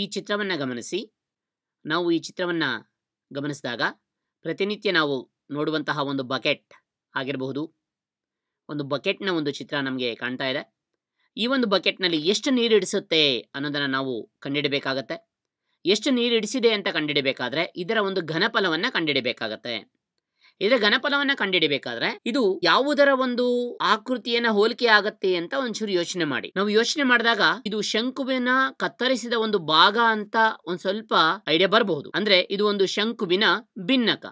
ಈ ಚಿತ್ರವನ್ನು ಗಮನಿಸಿ ನಾವು ಈ ಚಿತ್ರವನ್ನು ಗಮನಿಸಿದಾಗ ಪ್ರತಿನಿತ್ಯ ನಾವು ನೋಡುವಂತಹ ಒಂದು ಬಕೆಟ್ ಆಗಿರಬಹುದು ಒಂದು ಬಕೆಟ್ನ ಒಂದು ಚಿತ್ರ ನಮಗೆ ಕಾಣ್ತಾ ಇದೆ ಈ ಒಂದು ಬಕೆಟ್ನಲ್ಲಿ ಎಷ್ಟು ನೀರು ಇಡಿಸುತ್ತೆ ಅನ್ನೋದನ್ನು ನಾವು ಕಂಡಿಡಬೇಕಾಗತ್ತೆ ಎಷ್ಟು ನೀರು ಇಡಿಸಿದೆ ಅಂತ ಕಂಡಿಡಬೇಕಾದ್ರೆ ಇದರ ಒಂದು ಘನಫಲವನ್ನು ಕಂಡಿಡಬೇಕಾಗತ್ತೆ ಇದರ ಘನಫಲವನ್ನ ಕಂಡಿಡಿಬೇಕಾದ್ರೆ ಇದು ಯಾವುದರ ಒಂದು ಆಕೃತಿಯನ್ನ ಹೋಲಿಕೆ ಆಗತ್ತೆ ಅಂತ ಒಂಚೂರು ಯೋಚನೆ ಮಾಡಿ ನಾವು ಯೋಚನೆ ಮಾಡಿದಾಗ ಇದು ಶಂಕುವಿನ ಕತ್ತರಿಸಿದ ಒಂದು ಭಾಗ ಅಂತ ಒಂದ್ ಸ್ವಲ್ಪ ಐಡಿಯಾ ಬರಬಹುದು ಅಂದ್ರೆ ಇದು ಒಂದು ಶಂಕುವಿನ ಭಿನ್ನಕ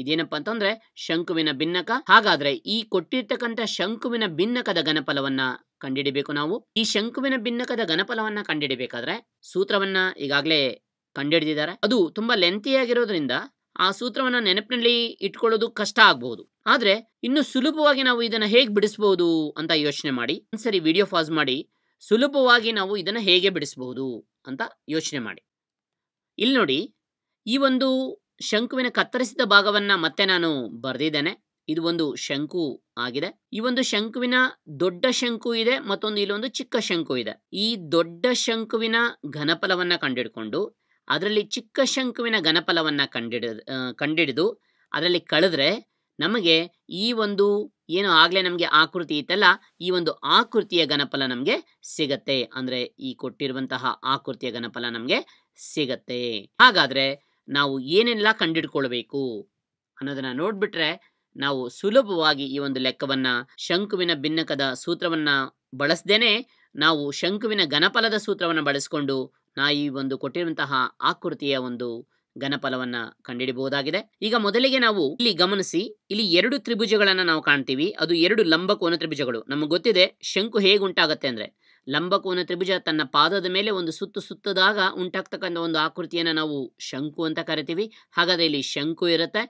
ಇದೇನಪ್ಪ ಅಂತಂದ್ರೆ ಶಂಕುವಿನ ಭಿನ್ನಕ ಹಾಗಾದ್ರೆ ಈ ಕೊಟ್ಟಿರ್ತಕ್ಕಂಥ ಶಂಕುವಿನ ಭಿನ್ನಕದ ಘನಫಲವನ್ನ ಕಂಡಿಡಿಬೇಕು ನಾವು ಈ ಶಂಕುವಿನ ಭಿನ್ನಕದ ಘನಫಲವನ್ನ ಕಂಡಿಡಿಬೇಕಾದ್ರೆ ಸೂತ್ರವನ್ನ ಈಗಾಗಲೇ ಕಂಡಿಡಿದಿದ್ದಾರೆ ಅದು ತುಂಬಾ ಲೆಂತಿಯಾಗಿರೋದ್ರಿಂದ ಆ ಸೂತ್ರವನ್ನು ನೆನಪಿನಲ್ಲಿ ಇಟ್ಕೊಳ್ಳೋದು ಕಷ್ಟ ಆಗಬಹುದು ಆದರೆ ಇನ್ನು ಸುಲಭವಾಗಿ ನಾವು ಇದನ್ನ ಹೇಗೆ ಬಿಡಿಸಬಹುದು ಅಂತ ಯೋಚನೆ ಮಾಡಿ ಒಂದ್ಸರಿ ವಿಡಿಯೋ ಫಾಸ್ ಮಾಡಿ ಸುಲಭವಾಗಿ ನಾವು ಇದನ್ನು ಹೇಗೆ ಬಿಡಿಸಬಹುದು ಅಂತ ಯೋಚನೆ ಮಾಡಿ ಇಲ್ಲಿ ನೋಡಿ ಈ ಒಂದು ಶಂಕುವಿನ ಕತ್ತರಿಸಿದ ಭಾಗವನ್ನ ಮತ್ತೆ ನಾನು ಬರೆದಿದ್ದೇನೆ ಇದು ಒಂದು ಶಂಕು ಆಗಿದೆ ಈ ಒಂದು ಶಂಕುವಿನ ದೊಡ್ಡ ಶಂಕು ಇದೆ ಮತ್ತೊಂದು ಇಲ್ಲೊಂದು ಚಿಕ್ಕ ಶಂಕು ಇದೆ ಈ ದೊಡ್ಡ ಶಂಕುವಿನ ಘನಫಲವನ್ನ ಕಂಡಿಡ್ಕೊಂಡು ಅದರಲ್ಲಿ ಚಿಕ್ಕ ಶಂಕುವಿನ ಘನಫಲವನ್ನು ಕಂಡಿಡ ಕಂಡಿಡಿದು ಅದರಲ್ಲಿ ಕಳೆದ್ರೆ ನಮಗೆ ಈ ಒಂದು ಏನು ಆಗಲೇ ನಮಗೆ ಆಕೃತಿ ಇತ್ತಲ್ಲ ಈ ಒಂದು ಆಕೃತಿಯ ಘನಫಲ ನಮಗೆ ಸಿಗತ್ತೆ ಅಂದರೆ ಈ ಕೊಟ್ಟಿರುವಂತಹ ಆಕೃತಿಯ ಘನಫಲ ನಮಗೆ ಸಿಗತ್ತೆ ಹಾಗಾದರೆ ನಾವು ಏನೆಲ್ಲ ಕಂಡಿಡ್ಕೊಳ್ಬೇಕು ಅನ್ನೋದನ್ನು ನೋಡಿಬಿಟ್ರೆ ನಾವು ಸುಲಭವಾಗಿ ಈ ಒಂದು ಲೆಕ್ಕವನ್ನ ಶಂಕುವಿನ ಭಿನ್ನಕದ ಸೂತ್ರವನ್ನ ಬಳಸ್ದೇನೆ ನಾವು ಶಂಕುವಿನ ಘನಫಲದ ಸೂತ್ರವನ್ನು ಬಳಸ್ಕೊಂಡು ನಾ ಈ ಒಂದು ಕೊಟ್ಟಿರುವಂತಹ ಆಕೃತಿಯ ಒಂದು ಘನಫಲವನ್ನ ಕಂಡುಹಿಡಬಹುದಾಗಿದೆ ಈಗ ಮೊದಲಿಗೆ ನಾವು ಇಲ್ಲಿ ಗಮನಿಸಿ ಇಲ್ಲಿ ಎರಡು ತ್ರಿಭುಜಗಳನ್ನ ನಾವು ಕಾಣ್ತೀವಿ ಅದು ಎರಡು ಲಂಬಕೋನ ತ್ರಿಭುಜಗಳು ನಮಗೆ ಗೊತ್ತಿದೆ ಶಂಕು ಹೇಗೆ ಉಂಟಾಗತ್ತೆ ಅಂದ್ರೆ ಲಂಬಕೋನ ತ್ರಿಭುಜ ತನ್ನ ಪಾದದ ಮೇಲೆ ಒಂದು ಸುತ್ತು ಸುತ್ತದಾಗ ಉಂಟಾಗ್ತಕ್ಕಂಥ ಒಂದು ಆಕೃತಿಯನ್ನ ನಾವು ಶಂಕು ಅಂತ ಕರಿತೀವಿ ಹಾಗಾದ್ರೆ ಇಲ್ಲಿ ಶಂಕು ಇರುತ್ತೆ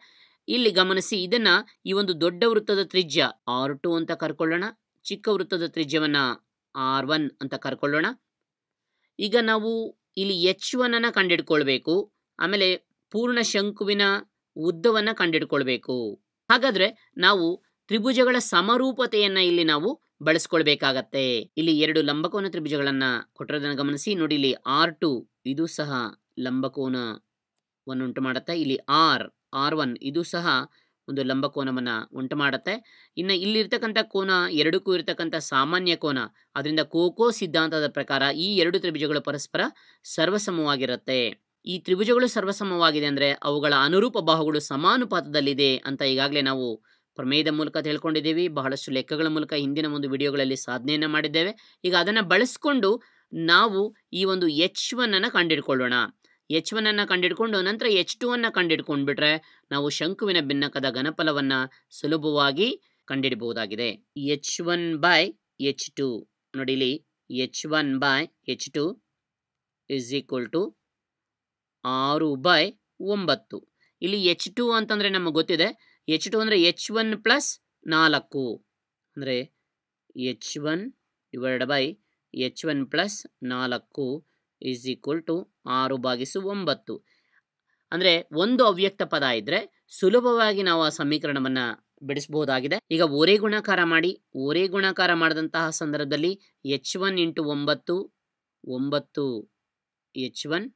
ಇಲ್ಲಿ ಗಮನಿಸಿ ಇದನ್ನ ಈ ಒಂದು ದೊಡ್ಡ ವೃತ್ತದ ತ್ರಿಜ್ಯ ಆರ್ ಟು ಅಂತ ಕರ್ಕೊಳ್ಳೋಣ ಚಿಕ್ಕ ವೃತ್ತದ ತ್ರಿಜ್ಯವನ್ನ ಆರ್ ಒನ್ ಅಂತ ಕರ್ಕೊಳ್ಳೋಣ ಈಗ ನಾವು ಇಲ್ಲಿ ಎಚ್ ಅನ್ನು ಕಂಡಿಡ್ಕೊಳ್ಬೇಕು ಆಮೇಲೆ ಪೂರ್ಣ ಶಂಕುವಿನ ಉದ್ದವನ್ನು ಕಂಡಿಡ್ಕೊಳ್ಬೇಕು ಹಾಗಾದ್ರೆ ನಾವು ತ್ರಿಭುಜಗಳ ಸಮರೂಪತೆಯನ್ನ ಇಲ್ಲಿ ನಾವು ಬಳಸ್ಕೊಳ್ಬೇಕಾಗತ್ತೆ ಇಲ್ಲಿ ಎರಡು ಲಂಬಕೋನ ತ್ರಿಭುಜಗಳನ್ನ ಕೊಟ್ಟಿರೋದನ್ನು ಗಮನಿಸಿ ನೋಡಿ ಇಲ್ಲಿ ಆರ್ ಟು ಇದು ಸಹ ಲಂಬಕೋನವನ್ನುಂಟು ಮಾಡುತ್ತೆ ಇಲ್ಲಿ ಆರ್ ಆರ್ ಒನ್ ಇದು ಸಹ ಒಂದು ಲಂಬ ಕೋನವನ್ನು ಉಂಟು ಮಾಡುತ್ತೆ ಇನ್ನು ಇಲ್ಲಿರ್ತಕ್ಕಂಥ ಕೋನ ಎರಡಕ್ಕೂ ಇರತಕ್ಕಂಥ ಸಾಮಾನ್ಯ ಕೋನ ಅದರಿಂದ ಕೋಕೋ ಸಿದ್ಧಾಂತದ ಪ್ರಕಾರ ಈ ಎರಡು ತ್ರಿಭುಜಗಳು ಪರಸ್ಪರ ಸರ್ವಸಮವಾಗಿರುತ್ತೆ ಈ ತ್ರಿಭುಜಗಳು ಸರ್ವಸಮವಾಗಿದೆ ಅಂದರೆ ಅವುಗಳ ಅನುರೂಪ ಬಾಹುಗಳು ಸಮಾನುಪಾತದಲ್ಲಿದೆ ಅಂತ ಈಗಾಗಲೇ ನಾವು ಪ್ರಮೇಯದ ಮೂಲಕ ತಿಳ್ಕೊಂಡಿದ್ದೀವಿ ಬಹಳಷ್ಟು ಲೆಕ್ಕಗಳ ಮೂಲಕ ಹಿಂದಿನ ಒಂದು ವಿಡಿಯೋಗಳಲ್ಲಿ ಸಾಧನೆಯನ್ನು ಮಾಡಿದ್ದೇವೆ ಈಗ ಅದನ್ನು ಬಳಸಿಕೊಂಡು ನಾವು ಈ ಒಂದು ಎಚ್ ಒನ್ನನ್ನು ಕಂಡುಹಿಡ್ಕೊಳ್ಳೋಣ ಎಚ್ ಒನ್ ಅನ್ನು ಕಂಡಿಡ್ಕೊಂಡು ನಂತರ ಎಚ್ ಟು ಅನ್ನು ಕಂಡಿಡ್ಕೊಂಡ್ಬಿಟ್ರೆ ನಾವು ಶಂಕುವಿನ ಭಿನ್ನಕದ ಘನಫಲವನ್ನು ಸುಲಭವಾಗಿ ಕಂಡಿಡಬಹುದಾಗಿದೆ H one by H two ನೋಡಿ ಇಲ್ಲಿ H one by H two is equal to ಆರು ಬೈ ಒಂಬತ್ತು ಇಲ್ಲಿ ಎಚ್ ಟು ಅಂತಂದರೆ ನಮಗೆ ಗೊತ್ತಿದೆ ಎಚ್ ಟು ಅಂದರೆ ಎಚ್ ಒನ್ ಪ್ಲಸ್ ನಾಲ್ಕು ಅಂದರೆ H one divide by H one plus ನಾಲ್ಕು ಈಸ್ ಈಕ್ವಲ್ ಟು ಆರು ಭಾಗಿಸು ಒಂಬತ್ತು ಅಂದರೆ ಒಂದು ಅವ್ಯಕ್ತ ಪದ ಇದ್ದರೆ ಸುಲಭವಾಗಿ ನಾವು ಆ ಸಮೀಕರಣವನ್ನು ಬಿಡಿಸಬಹುದಾಗಿದೆ ಈಗ ಓರೆ ಗುಣಾಕಾರ ಮಾಡಿ ಓರೆ ಗುಣಾಕಾರ ಮಾಡಿದಂತಹ ಸಂದರ್ಭದಲ್ಲಿ ಎಚ್ ಒನ್ ಇಂಟು ಒಂಬತ್ತು ಒಂಬತ್ತು H one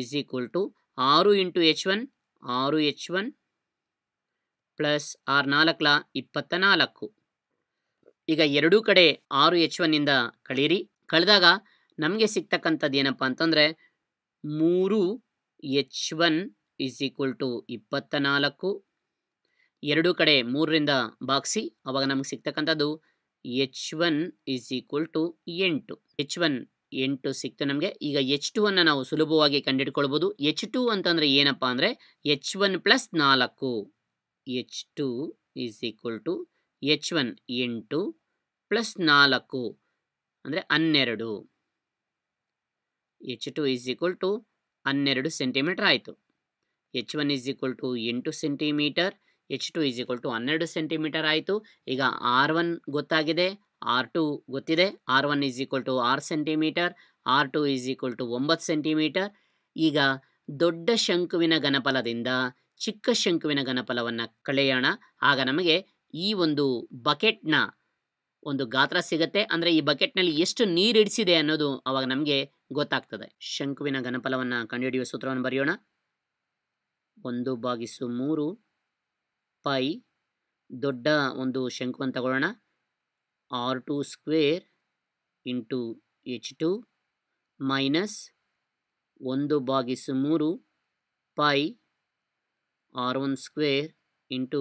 is equal to ಆರು ಇಂಟು ಎಚ್ ಒನ್ ಆರು ಎಚ್ ಒನ್ ಪ್ಲಸ್ ಆರು ನಾಲ್ಕಲ ಇಪ್ಪತ್ತ ನಾಲ್ಕು ಈಗ ಎರಡೂ ಕಡೆ ಆರು ಎಚ್ ಒನ್ನಿಂದ ಕಳೀರಿ ಕಳೆದಾಗ ನಮಗೆ ಸಿಗ್ತಕ್ಕಂಥದ್ದು ಏನಪ್ಪ ಅಂತಂದರೆ ಮೂರು H one is equal to ಇಪ್ಪತ್ತ ನಾಲ್ಕು ಎರಡು ಕಡೆ ಮೂರರಿಂದ ಬಾಕ್ಸಿ ಆವಾಗ ನಮಗೆ ಸಿಗ್ತಕ್ಕಂಥದ್ದು H one is equal to ಎಂಟು ಎಚ್ ಒನ್ ಎಂಟು ಸಿಕ್ತು ನಮಗೆ ಈಗ ಎಚ್ ಟು ಅನ್ನು ನಾವು ಸುಲಭವಾಗಿ ಕಂಡುಹಿಡ್ಕೊಳ್ಬೋದು ಎಚ್ ಟು ಅಂತಂದರೆ ಏನಪ್ಪ ಅಂದರೆ ಎಚ್ ಒನ್ ಪ್ಲಸ್ ನಾಲ್ಕು H two is equal to H one ಎಂಟು ಪ್ಲಸ್ ನಾಲ್ಕು ಅಂದರೆ ಹನ್ನೆರಡು H two is equal to ಹನ್ನೆರಡು ಸೆಂಟಿಮೀಟರ್ ಆಯಿತು H one is equal to ಎಂಟು centimetre H two is equal to ಹನ್ನೆರಡು ಸೆಂಟಿಮೀಟರ್ ಆಯಿತು ಈಗ ಆರ್ ಒನ್ ಗೊತ್ತಾಗಿದೆ ಆರ್ ಟು ಗೊತ್ತಿದೆ R one is equal to ಆರು centimetre R two is equal to ಒಂಬತ್ತು ಸೆಂಟಿಮೀಟರ್ ಈಗ ದೊಡ್ಡ ಶಂಕುವಿನ ಘನಫಲದಿಂದ ಚಿಕ್ಕ ಶಂಕುವಿನ ಘನಫಲವನ್ನು ಕಳೆಯೋಣ ಆಗ ನಮಗೆ ಈ ಒಂದು ಬಕೆಟ್ನ ಒಂದು ಗಾತ್ರ ಸಿಗುತ್ತೆ ಅಂದರೆ ಈ ಬಕೆಟ್ನಲ್ಲಿ ಎಷ್ಟು ನೀರು ಇಡಿಸಿದೆ ಅನ್ನೋದು ಅವಾಗ ನಮಗೆ ಗೊತ್ತಾಗ್ತದೆ ಶಂಕುವಿನ ಘನಫಲವನ್ನು ಕಂಡುಹಿಡಿಯುವ ಸೂತ್ರವನ್ನು ಬರೆಯೋಣ ಒಂದು ಬಾಗಿಸು ಮೂರು ಪೈ ದೊಡ್ಡ ಒಂದು ಶಂಕುವನ್ನು ತಗೊಳ್ಳೋಣ R two square into H two minus ಒಂದು ಬಾಗಿಸು ಮೂರು pi R one square into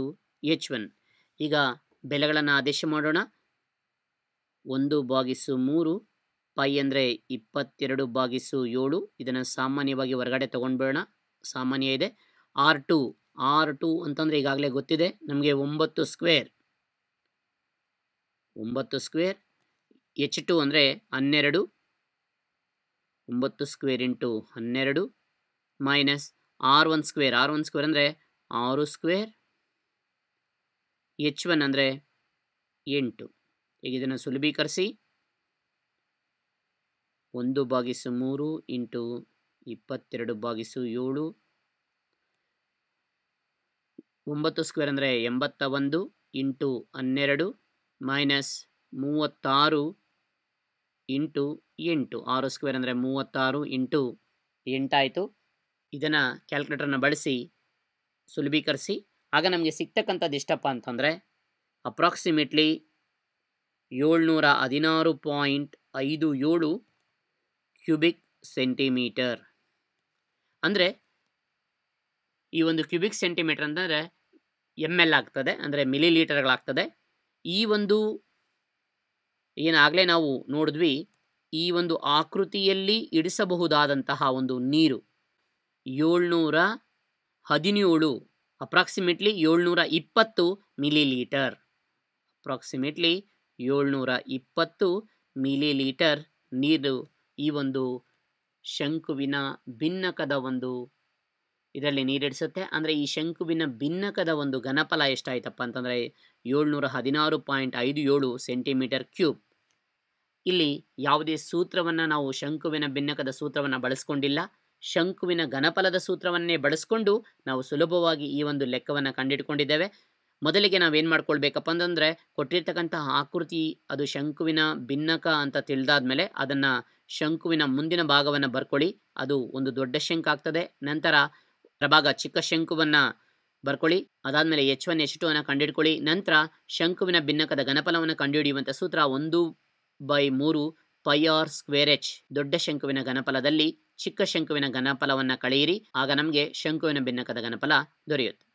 H one ಈಗ ಬೆಲೆಗಳನ್ನು ಆದೇಶ ಮಾಡೋಣ ಒಂದು ಬಾಗಿಸು ಮೂರು ಪೈ ಅಂದರೆ ಇಪ್ಪತ್ತೆರಡು ಬಾಗಿಸು ಏಳು ಇದನ್ನು ಸಾಮಾನ್ಯವಾಗಿ ಹೊರಗಡೆ ತೊಗೊಂಡ್ಬೇಡೋಣ ಸಾಮಾನ್ಯ ಇದೆ ಆರ್ ಟು ಆರ್ ಟು ಅಂತಂದರೆ ಈಗಾಗಲೇ ಗೊತ್ತಿದೆ ನಮಗೆ ಒಂಬತ್ತು ಸ್ಕ್ವೇರ್ ಒಂಬತ್ತು ಸ್ಕ್ವೇರ್ ಎಚ್ ಟು ಅಂದರೆ ಹನ್ನೆರಡು ಒಂಬತ್ತು ಸ್ಕ್ವೇರ್ ಇಂಟು ಹನ್ನೆರಡು minus R one square R one square ಅಂದರೆ ಆರು ಸ್ಕ್ವೇರ್ ಎಚ್ ಒನ್ ಅಂದರೆ ಎಂಟು ಈಗ ಇದನ್ನು ಸುಲಭೀಕರಿಸಿ ಒಂದು ಬಾಗಿಸು ಮೂರು ಇಂಟು ಇಪ್ಪತ್ತೆರಡು ಬಾಗಿಸು ಏಳು ಒಂಬತ್ತು ಸ್ಕ್ವೇರ್ ಅಂದರೆ ಎಂಬತ್ತ ಒಂದು ಇಂಟು ಹನ್ನೆರಡು ಮೈನಸ್ ಮೂವತ್ತಾರು ಇಂಟು ಎಂಟು ಆರು ಸ್ಕ್ವೇರ್ ಅಂದರೆ ಮೂವತ್ತಾರು ಇಂಟು ಎಂಟಾಯಿತು ಇದನ್ನು ಕ್ಯಾಲ್ಕುಲೇಟರ್ನ ಬಳಸಿ ಸುಲಭೀಕರಿಸಿ ಆಗ ನಮಗೆ ಸಿಗ್ತಕ್ಕಂಥದ್ದು ಇಷ್ಟಪ್ಪ ಅಂತಂದರೆ ಅಪ್ರಾಕ್ಸಿಮೇಟ್ಲಿ ಏಳ್ನೂರ ಹದಿನಾರು ಪಾಯಿಂಟ್ ಐದು ಏಳು ಕ್ಯೂಬಿಕ್ ಸೆಂಟಿಮೀಟರ್ ಅಂದರೆ ಈ ಒಂದು ಕ್ಯೂಬಿಕ್ ಸೆಂಟಿಮೀಟರ್ ಅಂದರೆ ಎಮ್ ಎಲ್ ಆಗ್ತದೆ ಅಂದರೆ ಮಿಲಿ ಲೀಟರ್ಗಳಾಗ್ತದೆ ಈ ಒಂದು ಏನಾಗಲೇ ನಾವು ನೋಡಿದ್ವಿ ಈ ಒಂದು ಆಕೃತಿಯಲ್ಲಿ ಇಡಿಸಬಹುದಾದಂತಹ ಒಂದು ನೀರು ಏಳ್ನೂರ ಹದಿನೇಳು ಅಪ್ರಾಕ್ಸಿಮೇಟ್ಲಿ ಏಳ್ನೂರ ಇಪ್ಪತ್ತು ಮಿಲಿ ಲೀಟರ್ ಅಪ್ರಾಕ್ಸಿಮೇಟ್ಲಿ ಏಳ್ನೂರ ಇಪ್ಪತ್ತು ಮಿಲಿ ಲೀಟರ್ ನೀರು ಈ ಒಂದು ಶಂಕುವಿನ ಭಿನ್ನಕದ ಒಂದು ಇದರಲ್ಲಿ ನೀರಿಡಿಸುತ್ತೆ ಅಂದರೆ ಈ ಶಂಕುವಿನ ಭಿನ್ನಕದ ಒಂದು ಘನಫಲ ಎಷ್ಟಾಯ್ತಪ್ಪ ಅಂತಂದರೆ ಏಳ್ನೂರ ಹದಿನಾರು ಪಾಯಿಂಟ್ ಐದು ಏಳು ಸೆಂಟಿಮೀಟರ್ ಕ್ಯೂಬ್ ಇಲ್ಲಿ ಯಾವುದೇ ಸೂತ್ರವನ್ನು ನಾವು ಶಂಕುವಿನ ಭಿನ್ನಕದ ಸೂತ್ರವನ್ನು ಬಳಸ್ಕೊಂಡಿಲ್ಲ ಶಂಕುವಿನ ಘನಫಲದ ಸೂತ್ರವನ್ನೇ ಬಳಸ್ಕೊಂಡು ನಾವು ಸುಲಭವಾಗಿ ಈ ಒಂದು ಲೆಕ್ಕವನ್ನು ಕಂಡಿಟ್ಕೊಂಡಿದ್ದೇವೆ ಮೊದಲಿಗೆ ನಾವೇನು ಮಾಡ್ಕೊಳ್ಬೇಕಪ್ಪ ಅಂತಂದರೆ ಕೊಟ್ಟಿರ್ತಕ್ಕಂತಹ ಆಕೃತಿ ಅದು ಶಂಕುವಿನ ಭಿನ್ನಕ ಅಂತ ತಿಳಿದಾದ್ಮೇಲೆ ಅದನ್ನು ಶಂಕುವಿನ ಮುಂದಿನ ಭಾಗವನ್ನು ಬರ್ಕೊಳ್ಳಿ ಅದು ಒಂದು ದೊಡ್ಡ ಶಂಕು ಆಗ್ತದೆ ನಂತರ ಪ್ರಭಾಗ ಚಿಕ್ಕ ಶಂಕುವನ್ನ ಬರ್ಕೊಳ್ಳಿ ಅದಾದಮೇಲೆ ಎಚ್ ಒನ್ ಎಚ್ ಟು ಅನ್ನು ಕಂಡುಹಿಡ್ಕೊಳ್ಳಿ ನಂತರ ಶಂಕುವಿನ ಭಿನ್ನಕದ ಘನಫಲವನ್ನು ಕಂಡುಹಿಡಿಯುವಂಥ ಸೂತ್ರ ಒಂದು ಬೈ ಮೂರು ಪೈ ಆರ್ ಸ್ಕ್ವೇರ್ ಎಚ್ ದೊಡ್ಡ ಶಂಕುವಿನ ಘನಫಲದಲ್ಲಿ ಚಿಕ್ಕ ಶಂಕುವಿನ ಘನಫಲವನ್ನ ಕಳೆಯಿರಿ ಆಗ ನಮಗೆ ಶಂಕುವಿನ ಭಿನ್ನಕದ ಘನಫಲ ದೊರೆಯುತ್ತೆ